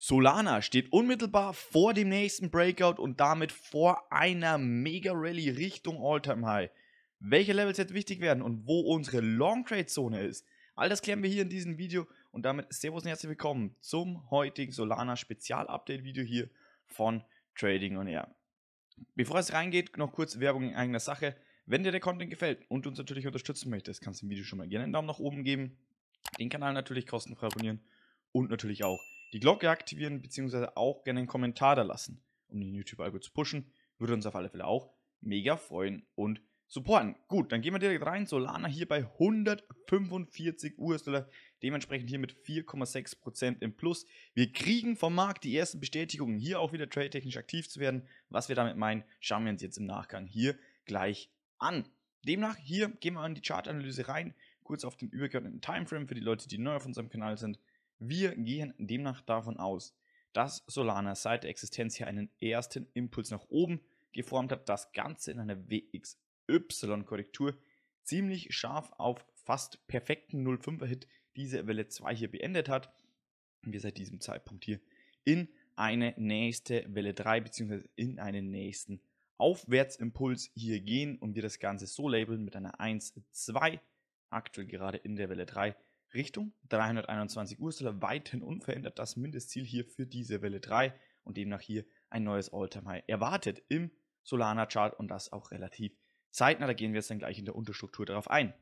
Solana steht unmittelbar vor dem nächsten Breakout und damit vor einer Mega-Rally Richtung All-Time-High. Welche Levels jetzt wichtig werden und wo unsere Long-Trade-Zone ist, all das klären wir hier in diesem Video und damit Servus und herzlich willkommen zum heutigen Solana-Spezial-Update-Video hier von Trading on Air. Bevor es reingeht, noch kurz Werbung in eigener Sache. Wenn dir der Content gefällt und uns natürlich unterstützen möchtest, kannst du dem Video schon mal gerne einen Daumen nach oben geben, den Kanal natürlich kostenfrei abonnieren und natürlich auch die Glocke aktivieren beziehungsweise auch gerne einen Kommentar da lassen, um den YouTube-Algo zu pushen. Würde uns auf alle Fälle auch mega freuen und supporten. Gut, dann gehen wir direkt rein. Solana hier bei 145 US-Dollar, dementsprechend hier mit 4,6% im Plus. Wir kriegen vom Markt die ersten Bestätigungen, hier auch wieder trade-technisch aktiv zu werden. Was wir damit meinen, schauen wir uns jetzt im Nachgang hier gleich an. Demnach, hier gehen wir in die Chartanalyse rein, kurz auf den übergeordneten Timeframe für die Leute, die neu auf unserem Kanal sind. Wir gehen demnach davon aus, dass Solana seit der Existenz hier einen ersten Impuls nach oben geformt hat, das Ganze in einer WXY-Korrektur ziemlich scharf auf fast perfekten 0,5er-Hit diese Welle 2 hier beendet hat. Und wir seit diesem Zeitpunkt hier in eine nächste Welle 3 bzw. in einen nächsten Aufwärtsimpuls hier gehen und wir das Ganze so labeln mit einer 1,2 aktuell gerade in der Welle 3 Richtung 321 US-Dollar weithin unverändert das Mindestziel hier für diese Welle 3 und demnach hier ein neues All-Time-High erwartet im Solana-Chart und das auch relativ zeitnah. Da gehen wir jetzt dann gleich in der Unterstruktur darauf ein.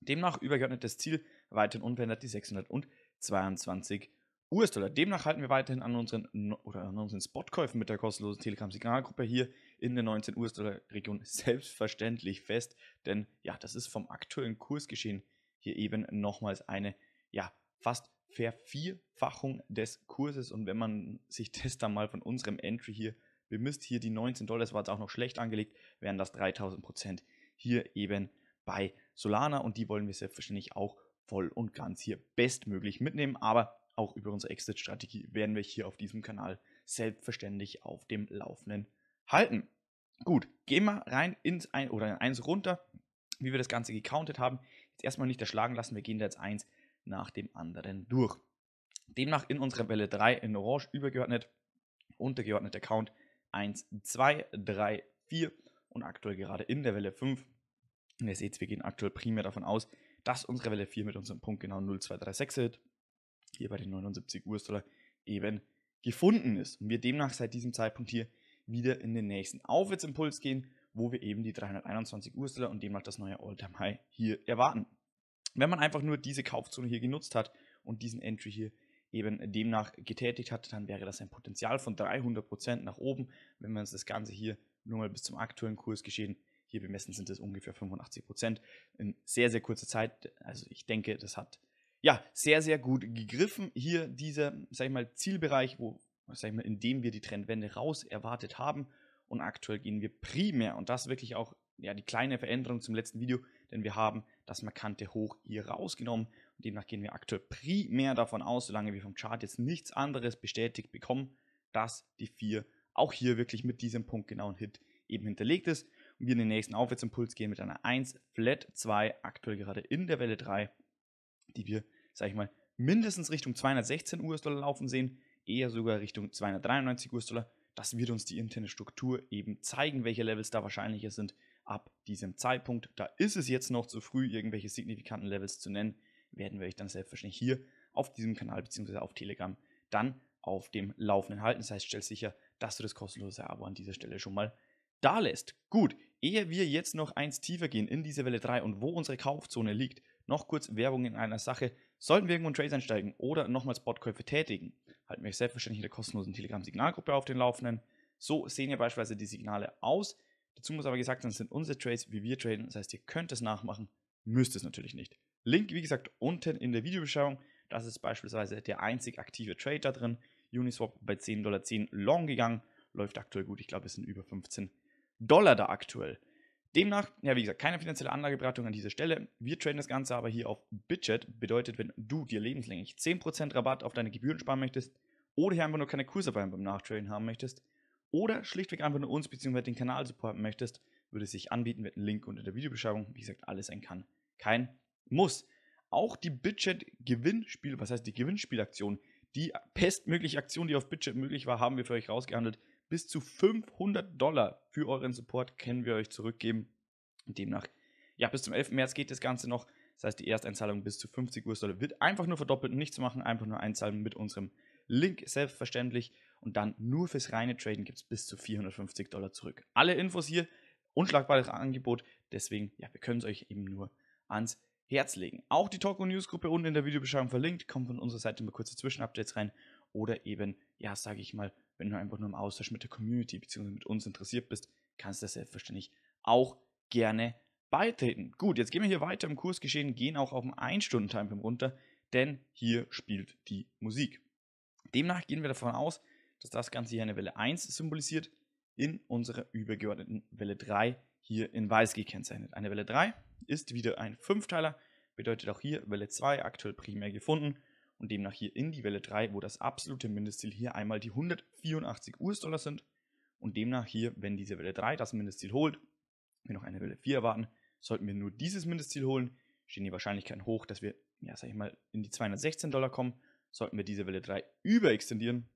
Demnach übergeordnetes Ziel weiterhin unverändert die 622 US-Dollar. Demnach halten wir weiterhin an unseren, oder an unseren Spotkäufen mit der kostenlosen Telegram-Signalgruppe hier in der 19 US-Dollar-Region selbstverständlich fest, denn ja, das ist vom aktuellen Kursgeschehen hier eben nochmals eine, ja, fast Vervierfachung des Kurses. Und wenn man sich das dann mal von unserem Entry hier bemisst, hier die 19 Dollar, das war jetzt auch noch schlecht angelegt, wären das 3000 Prozent hier eben bei Solana. Und die wollen wir selbstverständlich auch voll und ganz hier bestmöglich mitnehmen. Aber auch über unsere Exit-Strategie werden wir hier auf diesem Kanal selbstverständlich auf dem Laufenden halten. Gut, gehen wir rein ins ein oder in eins runter, wie wir das Ganze gecountet haben jetzt erstmal nicht erschlagen lassen. Wir gehen da jetzt eins nach dem anderen durch. Demnach in unserer Welle 3 in Orange übergeordnet, untergeordnet Account 1, 2, 3, 4 und aktuell gerade in der Welle 5. Und ihr seht, wir gehen aktuell primär davon aus, dass unsere Welle 4 mit unserem Punkt genau 0236 hit, hier bei den 79 US-Dollar, eben gefunden ist. Und wir demnach seit diesem Zeitpunkt hier wieder in den nächsten Aufwärtsimpuls gehen wo wir eben die 321 US-Dollar und demnach das neue All-Time-High hier erwarten. Wenn man einfach nur diese Kaufzone hier genutzt hat und diesen Entry hier eben demnach getätigt hat, dann wäre das ein Potenzial von 300% nach oben. Wenn wir uns das Ganze hier nur mal bis zum aktuellen Kurs geschehen, hier bemessen, sind es ungefähr 85% in sehr, sehr kurzer Zeit. Also ich denke, das hat ja sehr, sehr gut gegriffen. Hier dieser, sag ich mal, Zielbereich, wo, sag ich mal, in dem wir die Trendwende raus erwartet haben und aktuell gehen wir primär, und das wirklich auch ja, die kleine Veränderung zum letzten Video, denn wir haben das markante Hoch hier rausgenommen. Und demnach gehen wir aktuell primär davon aus, solange wir vom Chart jetzt nichts anderes bestätigt bekommen, dass die 4 auch hier wirklich mit diesem punktgenauen Hit eben hinterlegt ist. Und wir in den nächsten Aufwärtsimpuls gehen mit einer 1, Flat 2, aktuell gerade in der Welle 3, die wir, sag ich mal, mindestens Richtung 216 US-Dollar laufen sehen, eher sogar Richtung 293 US-Dollar das wird uns die interne Struktur eben zeigen, welche Levels da wahrscheinlicher sind ab diesem Zeitpunkt. Da ist es jetzt noch zu früh, irgendwelche signifikanten Levels zu nennen. Werden wir euch dann selbstverständlich hier auf diesem Kanal bzw. auf Telegram dann auf dem Laufenden halten. Das heißt, stell sicher, dass du das kostenlose Abo an dieser Stelle schon mal da lässt. Gut, ehe wir jetzt noch eins tiefer gehen in diese Welle 3 und wo unsere Kaufzone liegt, noch kurz Werbung in einer Sache. Sollten wir irgendwo in Trace einsteigen oder nochmal Spotkäufe tätigen, halten wir euch selbstverständlich in der kostenlosen Telegram-Signalgruppe auf den Laufenden. So sehen ja beispielsweise die Signale aus. Dazu muss aber gesagt sein, es sind unsere Trades, wie wir traden. Das heißt, ihr könnt es nachmachen, müsst es natürlich nicht. Link, wie gesagt, unten in der Videobeschreibung. Das ist beispielsweise der einzig aktive Trade da drin. Uniswap bei 10,10 Dollar 10 long gegangen. Läuft aktuell gut. Ich glaube, es sind über 15 Dollar da aktuell. Demnach, ja, wie gesagt, keine finanzielle Anlageberatung an dieser Stelle. Wir traden das Ganze aber hier auf Budget. Bedeutet, wenn du dir lebenslänglich 10% Rabatt auf deine Gebühren sparen möchtest oder hier einfach nur keine Kurse beim Nachtraden haben möchtest oder schlichtweg einfach nur uns bzw. den Kanal supporten möchtest, würde es sich anbieten mit einem Link unter der Videobeschreibung. Wie gesagt, alles ein Kann, kein Muss. Auch die Budget-Gewinnspiel, was heißt die Gewinnspielaktion, die bestmögliche Aktion, die auf Budget möglich war, haben wir für euch rausgehandelt. Bis zu 500 Dollar für euren Support können wir euch zurückgeben. Demnach, ja, bis zum 11. März geht das Ganze noch. Das heißt, die Ersteinzahlung bis zu 50 US-Dollar wird einfach nur verdoppelt, nichts machen, einfach nur einzahlen mit unserem Link selbstverständlich. Und dann nur fürs reine Traden gibt es bis zu 450 Dollar zurück. Alle Infos hier, unschlagbares Angebot. Deswegen, ja, wir können es euch eben nur ans Herz legen. Auch die Talko News Gruppe unten in der Videobeschreibung verlinkt. Kommt von unserer Seite mal kurze Zwischenupdates rein oder eben, ja, sage ich mal, wenn du einfach nur im Austausch mit der Community bzw. mit uns interessiert bist, kannst du das selbstverständlich auch gerne beitreten. Gut, jetzt gehen wir hier weiter im Kursgeschehen, gehen auch auf den 1-Stunden-Timeframe runter, denn hier spielt die Musik. Demnach gehen wir davon aus, dass das Ganze hier eine Welle 1 symbolisiert, in unserer übergeordneten Welle 3 hier in weiß gekennzeichnet. Eine Welle 3 ist wieder ein Fünfteiler, bedeutet auch hier Welle 2 aktuell primär gefunden und demnach hier in die Welle 3, wo das absolute Mindestziel hier einmal die 184 US-Dollar sind und demnach hier, wenn diese Welle 3 das Mindestziel holt, wir noch eine Welle 4 erwarten, sollten wir nur dieses Mindestziel holen, stehen die Wahrscheinlichkeiten hoch, dass wir, ja, sag ich mal, in die 216 Dollar kommen. Sollten wir diese Welle 3 überextendieren,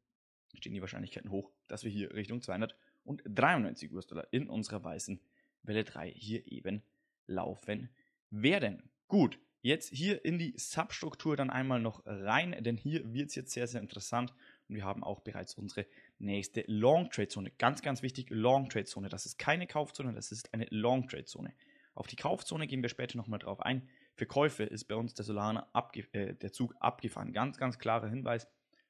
stehen die Wahrscheinlichkeiten hoch, dass wir hier Richtung 293 US-Dollar in unserer weißen Welle 3 hier eben laufen werden. Gut, jetzt hier in die Substruktur dann einmal noch rein, denn hier wird es jetzt sehr, sehr interessant und wir haben auch bereits unsere nächste Long Trade Zone. Ganz, ganz wichtig, Long Trade Zone. Das ist keine Kaufzone, das ist eine Long Trade Zone. Auf die Kaufzone gehen wir später nochmal drauf ein. Für Käufe ist bei uns der Solana äh, der Zug abgefahren. Ganz, ganz klarer Hinweis.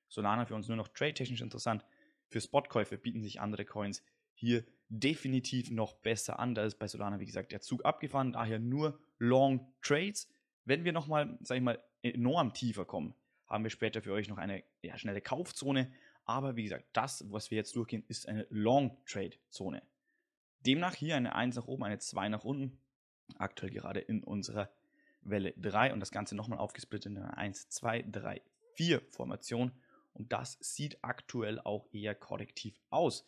Solana für uns nur noch trade-technisch interessant. Für Spotkäufe bieten sich andere Coins hier definitiv noch besser an. Da ist bei Solana, wie gesagt, der Zug abgefahren. Daher nur Long Trades. Wenn wir nochmal, sag ich mal, enorm tiefer kommen, haben wir später für euch noch eine ja, schnelle Kaufzone. Aber wie gesagt, das, was wir jetzt durchgehen, ist eine Long Trade Zone. Demnach hier eine 1 nach oben, eine 2 nach unten. Aktuell gerade in unserer Welle 3 und das Ganze nochmal aufgesplittet in eine 1, 2, 3, 4 Formation. Und das sieht aktuell auch eher kollektiv aus.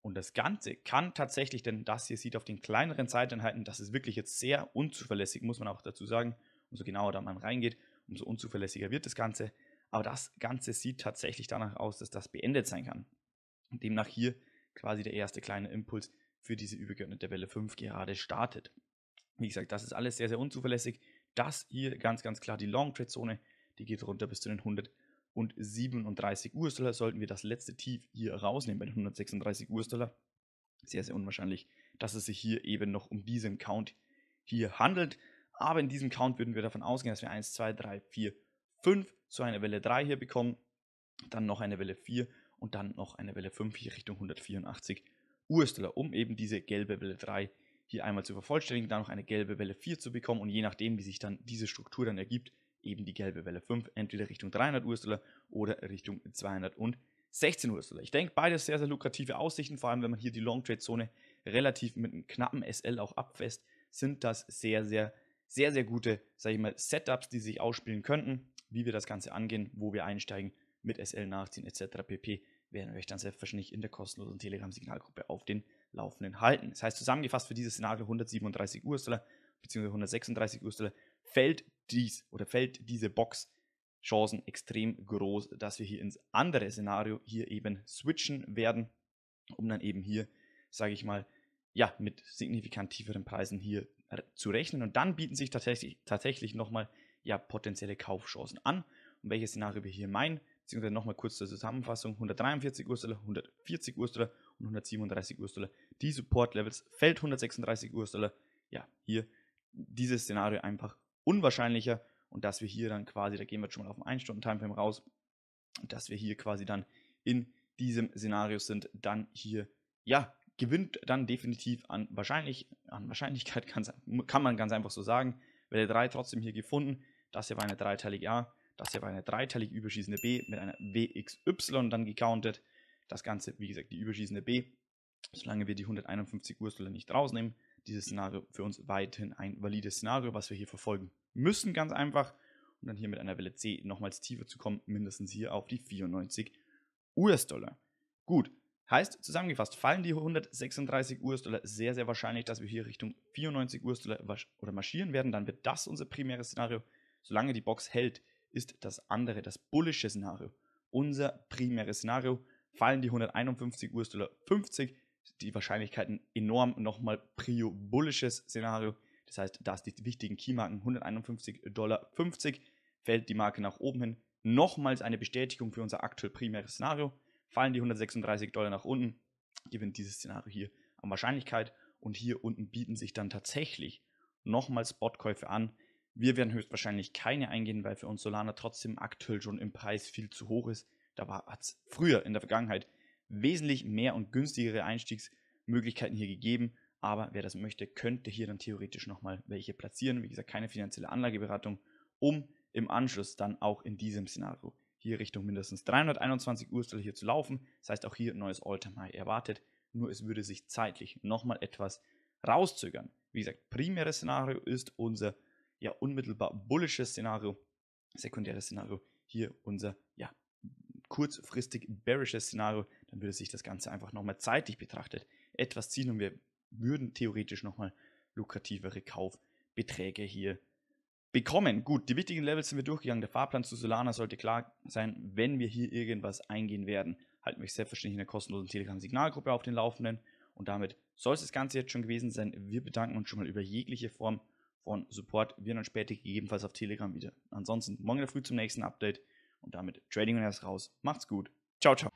Und das Ganze kann tatsächlich, denn das hier sieht auf den kleineren Zeiteinheiten, das ist wirklich jetzt sehr unzuverlässig, muss man auch dazu sagen, umso genauer da man reingeht, umso unzuverlässiger wird das Ganze. Aber das Ganze sieht tatsächlich danach aus, dass das beendet sein kann. Und demnach hier quasi der erste kleine Impuls für diese übergeordnete Welle 5 gerade startet. Wie gesagt, das ist alles sehr, sehr unzuverlässig. Das hier ganz, ganz klar die Long-Trade-Zone, die geht runter bis zu den 137 US-Dollar sollten wir das letzte Tief hier rausnehmen bei den 136 US-Dollar. Sehr, sehr unwahrscheinlich, dass es sich hier eben noch um diesen Count hier handelt. Aber in diesem Count würden wir davon ausgehen, dass wir 1, 2, 3, 4, 5, so einer Welle 3 hier bekommen, dann noch eine Welle 4 und dann noch eine Welle 5 hier Richtung 184 US-Dollar, um eben diese gelbe Welle 3 hier einmal zu vervollständigen, dann noch eine gelbe Welle 4 zu bekommen und je nachdem, wie sich dann diese Struktur dann ergibt, eben die gelbe Welle 5, entweder Richtung 300 US-Dollar oder Richtung 216 US-Dollar. Ich denke, beides sehr, sehr lukrative Aussichten, vor allem wenn man hier die Long-Trade-Zone relativ mit einem knappen SL auch abfasst, sind das sehr, sehr sehr, sehr gute, sage ich mal, Setups, die sich ausspielen könnten, wie wir das Ganze angehen, wo wir einsteigen, mit SL nachziehen etc. pp. werden wir euch dann selbstverständlich in der kostenlosen Telegram-Signalgruppe auf den Laufenden halten. Das heißt, zusammengefasst für dieses Szenario 137 US-Dollar bzw. 136 US-Dollar fällt dies oder fällt diese Box Chancen extrem groß, dass wir hier ins andere Szenario hier eben switchen werden, um dann eben hier, sage ich mal, ja, mit signifikant tieferen Preisen hier äh, zu rechnen und dann bieten sich tatsächlich, tatsächlich nochmal ja, potenzielle Kaufchancen an. Und welches Szenario wir hier meinen, beziehungsweise nochmal kurz zur Zusammenfassung, 143 Ursula, 140 Ursula und 137 Ursula. Die Support-Levels fällt 136 Ursula. Ja, hier dieses Szenario einfach unwahrscheinlicher und dass wir hier dann quasi, da gehen wir schon mal auf den 1-Stunden-Timeframe raus, dass wir hier quasi dann in diesem Szenario sind, dann hier, ja, gewinnt dann definitiv an, wahrscheinlich, an Wahrscheinlichkeit, kann man ganz einfach so sagen. Welle 3 trotzdem hier gefunden. Das hier war eine dreiteilige A, das hier war eine dreiteilig überschießende B mit einer WXY dann gecountet. Das Ganze, wie gesagt, die überschießende B, solange wir die 151 Ursula nicht rausnehmen. Dieses Szenario für uns weiterhin ein valides Szenario, was wir hier verfolgen müssen, ganz einfach. Und dann hier mit einer Welle C nochmals tiefer zu kommen, mindestens hier auf die 94 US-Dollar. Gut, Heißt, zusammengefasst, fallen die 136 US-Dollar sehr, sehr wahrscheinlich, dass wir hier Richtung 94 US-Dollar oder marschieren werden, dann wird das unser primäres Szenario. Solange die Box hält, ist das andere, das bullische Szenario, unser primäres Szenario. Fallen die 151 US-Dollar 50, die Wahrscheinlichkeiten enorm. Nochmal Prio bullisches Szenario. Das heißt, da ist die wichtigen Keymarken 151 Dollar 50, fällt die Marke nach oben hin. Nochmals eine Bestätigung für unser aktuell primäres Szenario fallen die 136 Dollar nach unten, gewinnt dieses Szenario hier an Wahrscheinlichkeit und hier unten bieten sich dann tatsächlich nochmal Spotkäufe an. Wir werden höchstwahrscheinlich keine eingehen, weil für uns Solana trotzdem aktuell schon im Preis viel zu hoch ist. Da war es früher in der Vergangenheit wesentlich mehr und günstigere Einstiegsmöglichkeiten hier gegeben. Aber wer das möchte, könnte hier dann theoretisch nochmal welche platzieren. Wie gesagt, keine finanzielle Anlageberatung, um im Anschluss dann auch in diesem Szenario hier Richtung mindestens 321 Uhr soll hier zu laufen. Das heißt, auch hier neues All-Time-High erwartet. Nur es würde sich zeitlich nochmal etwas rauszögern. Wie gesagt, primäres Szenario ist unser ja unmittelbar bullisches Szenario. Sekundäres Szenario hier unser ja kurzfristig bearishes Szenario. Dann würde sich das Ganze einfach nochmal zeitlich betrachtet etwas ziehen und wir würden theoretisch nochmal lukrativere Kaufbeträge hier bekommen. Gut, die wichtigen Levels sind wir durchgegangen. Der Fahrplan zu Solana sollte klar sein, wenn wir hier irgendwas eingehen werden. Halten mich selbstverständlich in der kostenlosen Telegram-Signalgruppe auf den Laufenden. Und damit soll es das Ganze jetzt schon gewesen sein. Wir bedanken uns schon mal über jegliche Form von Support. Wir dann später gegebenenfalls auf Telegram wieder. Ansonsten morgen in der Früh zum nächsten Update. Und damit Trading und erst raus. Macht's gut. Ciao, ciao.